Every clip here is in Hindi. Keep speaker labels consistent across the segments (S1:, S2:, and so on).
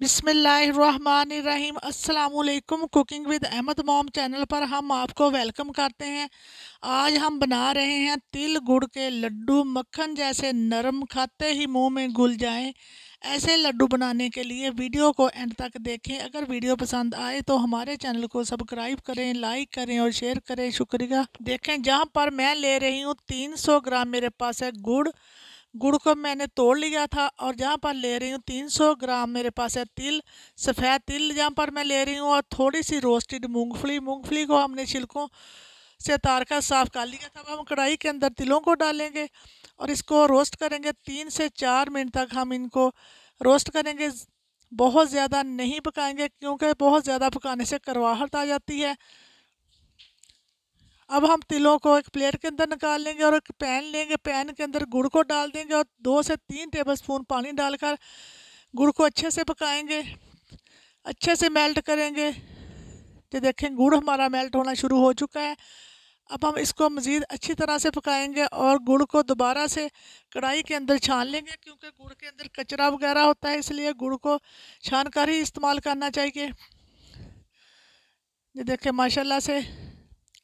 S1: बिसमीम अल्लाम कुकिंग विद अहमद मोम चैनल पर हम आपको वेलकम करते हैं आज हम बना रहे हैं तिल गुड़ के लड्डू मक्खन जैसे नरम खाते ही मुंह में घुल जाएं ऐसे लड्डू बनाने के लिए वीडियो को एंड तक देखें अगर वीडियो पसंद आए तो हमारे चैनल को सब्सक्राइब करें लाइक करें और शेयर करें शुक्रिया देखें जहाँ पर मैं ले रही हूँ सौ ग्राम मेरे पास है गुड़ गुड़ को मैंने तोड़ लिया था और जहाँ पर ले रही हूँ 300 ग्राम मेरे पास है तिल सफ़ेद तिल जहाँ पर मैं ले रही हूँ और थोड़ी सी रोस्टेड मूंगफली मूंगफली को हमने छिलकों से तार कर साफ कर लिया था हम कढ़ाई के अंदर तिलों को डालेंगे और इसको रोस्ट करेंगे तीन से चार मिनट तक हम इनको रोस्ट करेंगे बहुत ज़्यादा नहीं पकाएंगे क्योंकि बहुत ज़्यादा पकाने से करवाहट आ जाती है अब हम तिलों को एक प्लेट के अंदर निकाल लेंगे और एक पैन लेंगे पैन के अंदर गुड़ को डाल देंगे और दो से तीन टेबलस्पून पानी डालकर गुड़ को अच्छे से पकाएंगे अच्छे से मेल्ट करेंगे तो देखें गुड़ हमारा मेल्ट होना शुरू हो चुका है अब हम इसको मज़ीद अच्छी तरह से पकाएंगे और गुड़ को दोबारा से कढ़ाई के अंदर छान लेंगे क्योंकि गुड़ के अंदर कचरा वगैरह होता है इसलिए गुड़ को छान कर ही इस्तेमाल करना चाहिए ये देखें माशाल्लाह से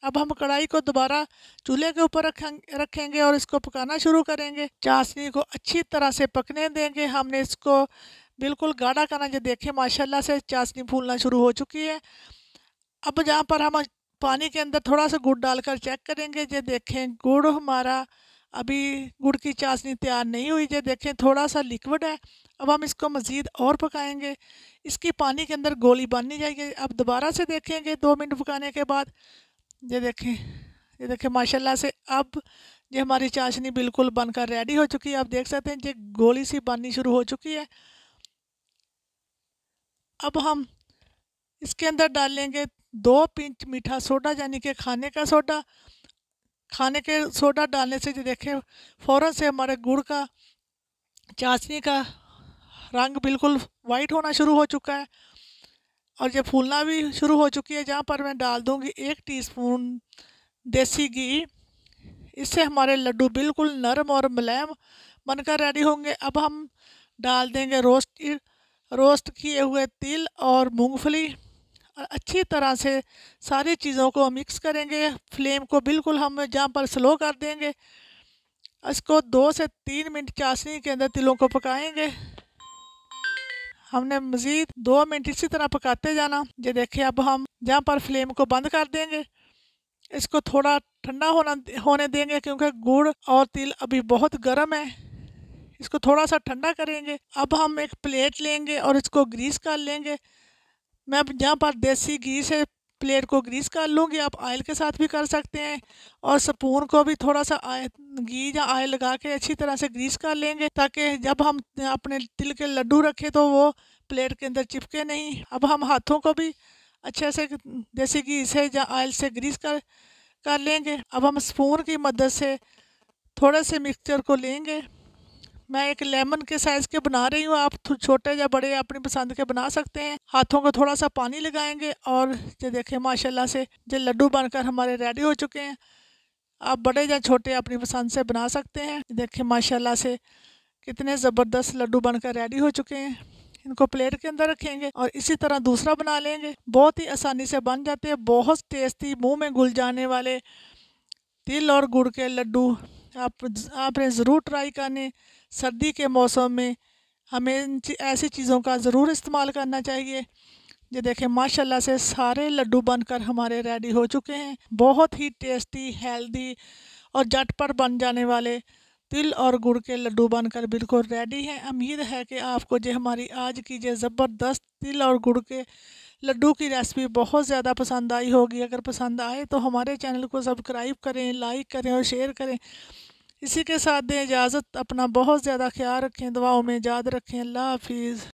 S1: अब हम कढ़ाई को दोबारा चूल्हे के ऊपर रखेंगे और इसको पकाना शुरू करेंगे चाशनी को अच्छी तरह से पकने देंगे हमने इसको बिल्कुल गाढ़ा करना जो देखें माशाल्लाह से चाशनी फूलना शुरू हो चुकी है अब जहाँ पर हम पानी के अंदर थोड़ा सा गुड़ डालकर चेक करेंगे ये देखें गुड़ हमारा अभी गुड़ की चाशनी तैयार नहीं हुई ये देखें थोड़ा सा लिक्विड है अब हम इसको मज़ीद और पकाएंगे इसकी पानी के अंदर गोली बननी चाहिए अब दोबारा से देखेंगे दो मिनट पकाने के बाद ये देखें ये देखें माशाल्लाह से अब ये हमारी चाशनी बिल्कुल बनकर रेडी हो चुकी है आप देख सकते हैं ये गोली सी बननी शुरू हो चुकी है अब हम इसके अंदर डालेंगे दो पिंच मीठा सोडा यानी कि खाने का सोडा खाने के सोडा डालने से जो देखें फ़ौर से हमारे गुड़ का चाशनी का रंग बिल्कुल वाइट होना शुरू हो चुका है और ये फूलना भी शुरू हो चुकी है जहाँ पर मैं डाल दूँगी एक टीस्पून देसी घी इससे हमारे लड्डू बिल्कुल नरम और मुलायम बनकर रेडी होंगे अब हम डाल देंगे रोस्ट रोस्ट किए हुए तिल और मूंगफली और अच्छी तरह से सारी चीज़ों को मिक्स करेंगे फ्लेम को बिल्कुल हम जहाँ पर स्लो कर देंगे इसको दो से तीन मिनट चाशनी के अंदर तिलों को पकाएंगे हमने मज़ीद दो मिनट इसी तरह पकाते जाना ये देखिए अब हम जहाँ पर फ्लेम को बंद कर देंगे इसको थोड़ा ठंडा होना होने देंगे क्योंकि गुड़ और तिल अभी बहुत गर्म है इसको थोड़ा सा ठंडा करेंगे अब हम एक प्लेट लेंगे और इसको ग्रीस कर लेंगे मैं अब जहाँ पर देसी घी से प्लेट को ग्रीस कर लूँगी आप आयल के साथ भी कर सकते हैं और स्पून को भी थोड़ा सा घी या आयल लगा के अच्छी तरह से ग्रीस कर लेंगे ताकि जब हम अपने तिल के लड्डू रखें तो वो प्लेट के अंदर चिपके नहीं अब हम हाथों को भी अच्छे से जैसे घी से या आयल से ग्रीस कर कर लेंगे अब हम स्पून की मदद से थोड़े से मिक्सचर को लेंगे मैं एक लेमन के साइज़ के बना रही हूँ आप छोटे या बड़े अपनी पसंद के बना सकते हैं हाथों को थोड़ा सा पानी लगाएंगे और ये देखें माशाल्लाह से ये लड्डू बनकर हमारे रेडी हो चुके हैं आप बड़े या छोटे अपनी पसंद से बना सकते हैं देखें माशाल्लाह से कितने ज़बरदस्त लड्डू बनकर रेडी हो चुके हैं इनको प्लेट के अंदर रखेंगे और इसी तरह दूसरा बना लेंगे बहुत ही आसानी से बन जाते हैं बहुत टेस्टी मुंह में घुल जाने वाले तिल और गुड़ के लड्डू आप आपने ज़रूर ट्राई करने सर्दी के मौसम में हमें ऐसी चीज़ों का ज़रूर इस्तेमाल करना चाहिए ये देखें माशाल्लाह से सारे लड्डू बनकर हमारे रेडी हो चुके हैं बहुत ही टेस्टी हेल्दी और झटपट बन जाने वाले तिल और गुड़ के लड्डू बनकर बिल्कुल रेडी हैं उम्मीद है कि आपको जो हमारी आज की जो ज़बरदस्त तिल और गुड़ के लड्डू की रेसिपी बहुत ज़्यादा पसंद आई होगी अगर पसंद आए तो हमारे चैनल को सब्सक्राइब करें लाइक करें और शेयर करें इसी के साथ दें इजाज़त अपना बहुत ज़्यादा ख्याल रखें दवाओं में याद रखें अल्लाह हाफिज़